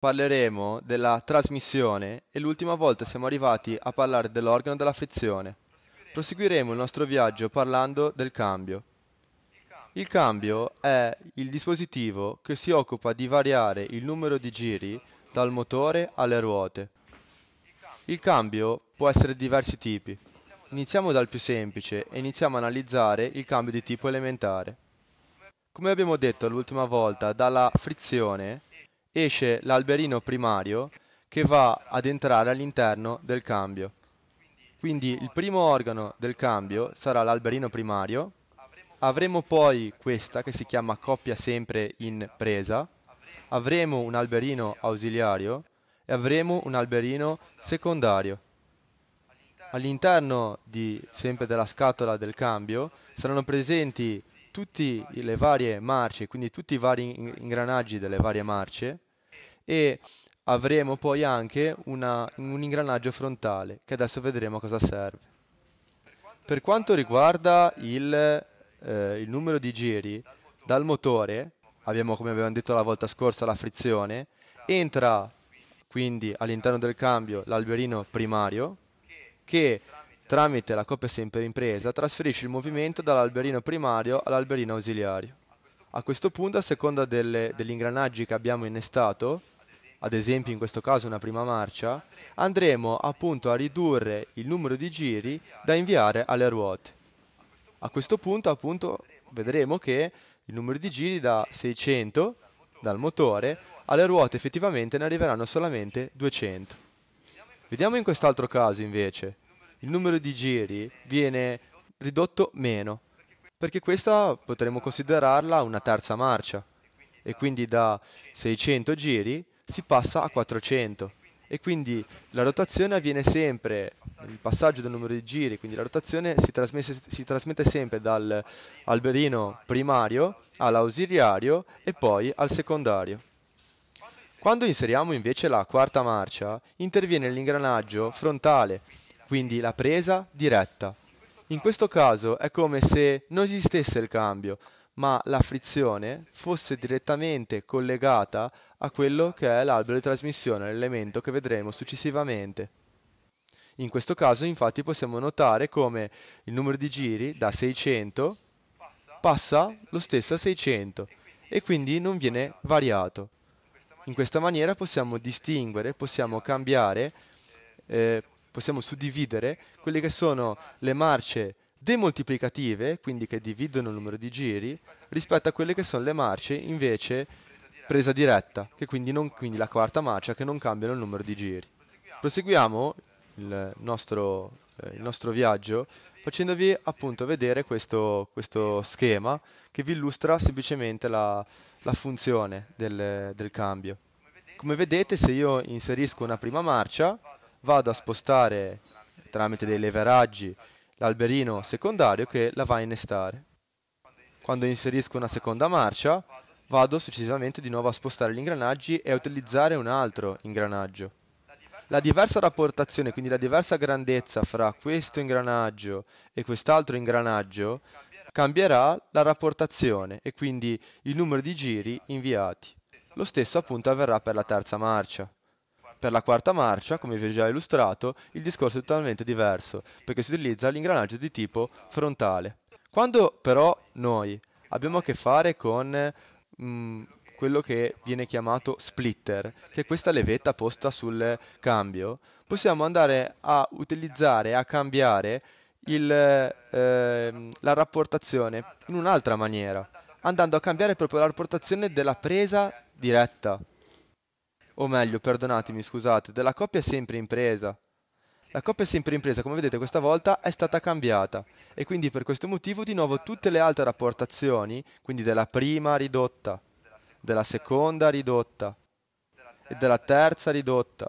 parleremo della trasmissione e l'ultima volta siamo arrivati a parlare dell'organo della frizione. Proseguiremo il nostro viaggio parlando del cambio. Il cambio è il dispositivo che si occupa di variare il numero di giri dal motore alle ruote. Il cambio può essere di diversi tipi. Iniziamo dal più semplice e iniziamo a analizzare il cambio di tipo elementare. Come abbiamo detto l'ultima volta, dalla frizione esce l'alberino primario che va ad entrare all'interno del cambio. Quindi il primo organo del cambio sarà l'alberino primario, avremo poi questa che si chiama coppia sempre in presa, avremo un alberino ausiliario e avremo un alberino secondario. All'interno sempre della scatola del cambio saranno presenti tutte le varie marce, quindi tutti i vari ingranaggi delle varie marce e avremo poi anche una, un ingranaggio frontale che adesso vedremo cosa serve. Per quanto riguarda il, eh, il numero di giri, dal motore, abbiamo come abbiamo detto la volta scorsa la frizione, entra quindi all'interno del cambio l'alberino primario che Tramite la coppia sempre impresa trasferisce il movimento dall'alberino primario all'alberino ausiliario. A questo punto, a seconda delle, degli ingranaggi che abbiamo innestato, ad esempio in questo caso una prima marcia, andremo appunto a ridurre il numero di giri da inviare alle ruote. A questo punto appunto vedremo che il numero di giri da 600 dal motore alle ruote effettivamente ne arriveranno solamente 200. Vediamo in quest'altro caso invece il numero di giri viene ridotto meno, perché questa potremmo considerarla una terza marcia e quindi da 600 giri si passa a 400 e quindi la rotazione avviene sempre, il passaggio del numero di giri, quindi la rotazione si, si trasmette sempre dall'alberino primario all'ausiliario e poi al secondario. Quando inseriamo invece la quarta marcia, interviene l'ingranaggio frontale quindi la presa diretta. In questo caso è come se non esistesse il cambio, ma la frizione fosse direttamente collegata a quello che è l'albero di trasmissione, l'elemento che vedremo successivamente. In questo caso infatti possiamo notare come il numero di giri da 600 passa lo stesso a 600 e quindi non viene variato. In questa maniera possiamo distinguere, possiamo cambiare eh, possiamo suddividere quelle che sono le marce demoltiplicative, quindi che dividono il numero di giri, rispetto a quelle che sono le marce invece presa diretta, che quindi, non, quindi la quarta marcia che non cambiano il numero di giri. Proseguiamo il nostro, eh, il nostro viaggio facendovi appunto vedere questo, questo, schema che vi illustra semplicemente la, la funzione del, del cambio. Come vedete se io inserisco una prima marcia vado a spostare tramite dei leveraggi l'alberino secondario che la va a innestare. Quando inserisco una seconda marcia, vado successivamente di nuovo a spostare gli ingranaggi e a utilizzare un altro ingranaggio. La diversa rapportazione, quindi la diversa grandezza fra questo ingranaggio e quest'altro ingranaggio, cambierà la rapportazione e quindi il numero di giri inviati. Lo stesso appunto avverrà per la terza marcia. Per la quarta marcia, come vi ho già illustrato, il discorso è totalmente diverso, perché si utilizza l'ingranaggio di tipo frontale. Quando però noi abbiamo a che fare con mh, mm, quello che viene chiamato splitter, che è questa levetta posta sul cambio, possiamo andare a utilizzare, a cambiare il, eh, la rapportazione in un'altra maniera, andando a cambiare proprio la rapportazione della presa diretta o meglio, perdonatemi, scusate, della coppia sempre impresa. La coppia sempre impresa, come vedete questa volta, è stata cambiata e quindi per questo motivo di nuovo tutte le altre rapportazioni, quindi della prima ridotta, della seconda ridotta e della terza ridotta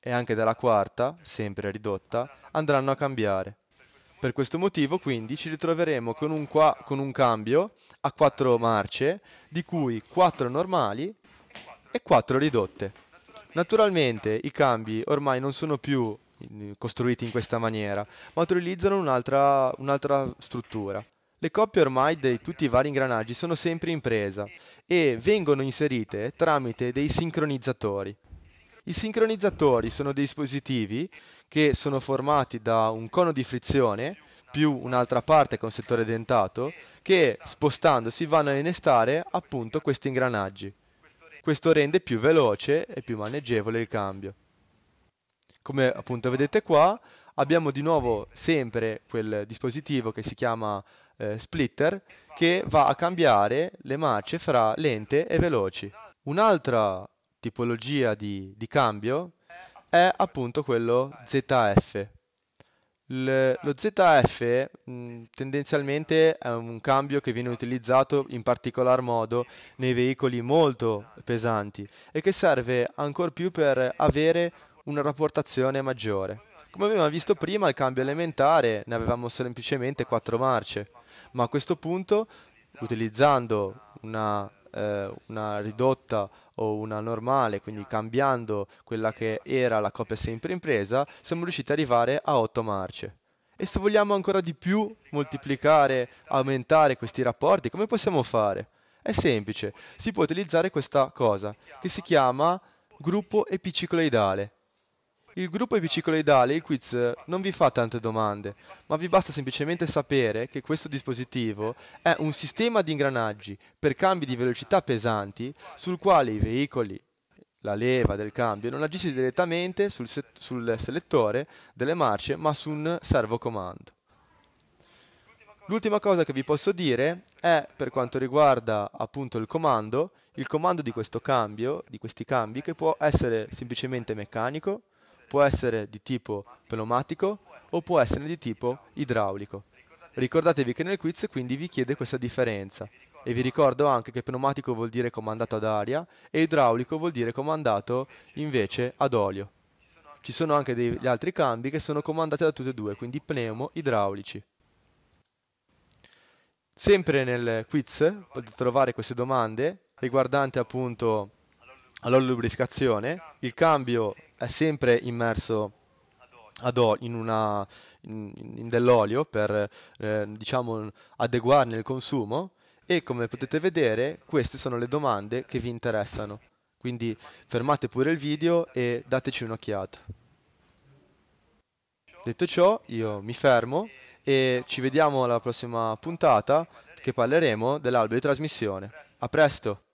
e anche della quarta, sempre ridotta, andranno a cambiare. Per questo motivo quindi ci ritroveremo con un, qua, con un cambio a quattro marce, di cui quattro normali e 4 ridotte. Naturalmente i cambi ormai non sono più mm, costruiti in questa maniera, ma utilizzano un'altra, un'altra struttura. Le coppie ormai di tutti i vari ingranaggi sono sempre in presa e vengono inserite tramite dei sincronizzatori. I sincronizzatori sono dei dispositivi che sono formati da un cono di frizione più un'altra parte con settore dentato che spostandosi vanno a innestare appunto questi ingranaggi. Questo rende più veloce e più maneggevole il cambio. Come appunto vedete qua, abbiamo di nuovo sempre quel dispositivo che si chiama eh, splitter che va a cambiare le marce fra lente e veloci. Un'altra tipologia di, di cambio è appunto quello ZF, l- lo ZF mh, tendenzialmente è un cambio che viene utilizzato in particolar modo nei veicoli molto pesanti e che serve ancor più per avere una rapportazione maggiore. Come abbiamo visto prima, il cambio elementare ne avevamo semplicemente quattro marce, ma a questo punto, utilizzando una eh, una ridotta o una normale, quindi cambiando quella che era la coppia sempre impresa, siamo riusciti ad arrivare a 8 marce. E se vogliamo ancora di più moltiplicare, aumentare questi rapporti, come possiamo fare? È semplice, si può utilizzare questa cosa che si chiama gruppo epicicloidale il gruppo epicicloidale, il quiz, non vi fa tante domande, ma vi basta semplicemente sapere che questo dispositivo è un sistema di ingranaggi per cambi di velocità pesanti sul quale i veicoli, la leva del cambio, non agisce direttamente sul, se sul selettore delle marce, ma su un servocomando. L'ultima cosa che vi posso dire è per quanto riguarda appunto il comando, il comando di questo cambio, di questi cambi, che può essere semplicemente meccanico, Può essere di tipo pneumatico o può essere di tipo idraulico. Ricordatevi che nel quiz quindi vi chiede questa differenza e vi ricordo anche che pneumatico vuol dire comandato ad aria e idraulico vuol dire comandato invece ad olio. Ci sono anche degli altri cambi che sono comandati da tutte e due, quindi pneumo idraulici. Sempre nel quiz potete trovare queste domande riguardanti appunto all'olio lubrificazione, il cambio è sempre immerso in, una, in, in dell'olio per eh, diciamo, adeguarne il consumo e come potete vedere queste sono le domande che vi interessano. Quindi fermate pure il video e dateci un'occhiata. Detto ciò io mi fermo e ci vediamo alla prossima puntata che parleremo dell'albero di trasmissione. A presto!